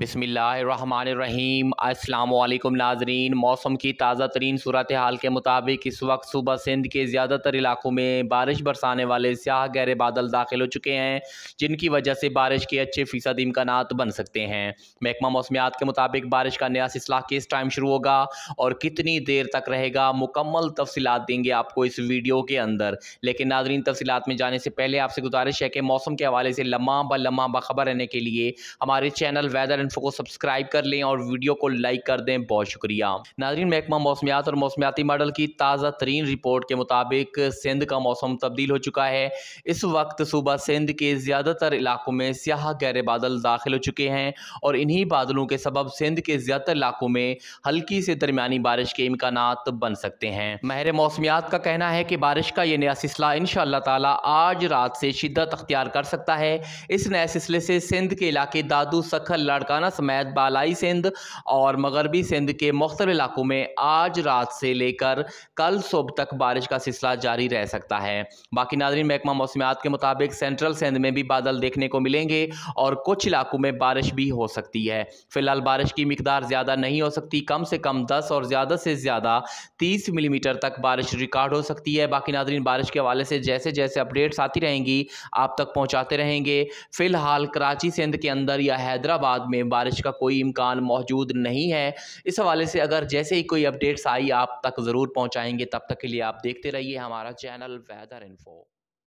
बसमीम् अल्लाम नाजरीन मौसम की ताज़ा तरीन सूरत हाल के मुताबिक इस वक्त सुबह सिंध के ज़्यादातर इलाकों में बारिश बरसाने वाले स्याह गहरे बादल दाखिल हो चुके हैं जिनकी वजह से बारिश के अच्छे फ़ीसद इम्कान बन सकते हैं महकमा मौसमियात के मुताबिक बारिश का नया सिलसिला किस टाइम शुरू होगा और कितनी देर तक रहेगा मुकम्मल तफसीत देंगे आपको इस वीडियो के अंदर लेकिन नाजरीन तफसीत में जाने से पहले आपसे गुजारिश है कि मौसम के हवाले से लम्हा ब लम्हा बखबर रहने के लिए हमारे चैनल वैदर एंड इन्फो को सब्सक्राइब कर लें और वीडियो को लाइक कर दें बहुत शुक्रिया नाजरीन महकमा मौसमियात और मौसमियाती मॉडल की ताज़ा तरीन रिपोर्ट के मुताबिक सिंध का मौसम तब्दील हो चुका है इस वक्त सुबह सिंध के ज़्यादातर इलाकों में स्याह गहरे बादल दाखिल हो चुके हैं और इन्हीं बादलों के सबब सिंध के ज़्यादातर इलाकों में हल्की से दरमिया बारिश के इम्कान बन सकते हैं महर मौसमियात का कहना है कि बारिश का यह नया सिलसिला इन ताला आज रात से शिदत अख्तियार कर सकता है इस नए सिलसिले से सिंध के इलाके दादू सखल लाड़काना तेलंगाना समेत बालाई सिंध और मगरबी सिंध के मुख्तर इलाकों में आज रात से लेकर कल सुबह तक बारिश का सिलसिला जारी रह सकता है बाकी नादरी महकमा मौसमियात के मुताबिक सेंट्रल सिंध में भी बादल देखने को मिलेंगे और कुछ इलाकों में बारिश भी हो सकती है फिलहाल बारिश की मकदार ज़्यादा नहीं हो सकती कम से कम दस और ज़्यादा से ज़्यादा तीस मिलीमीटर तक बारिश रिकॉर्ड हो सकती है बाकी नादरीन बारिश के हवाले से जैसे जैसे अपडेट्स आती रहेंगी आप तक पहुँचाते रहेंगे फिलहाल कराची सिंध के अंदर या हैदराबाद में बारिश का कोई इम्कान मौजूद नहीं है इस हवाले से अगर जैसे ही कोई अपडेट्स आई आप तक ज़रूर पहुँचाएँगे तब तक के लिए आप देखते रहिए हमारा चैनल वैदर इन्फो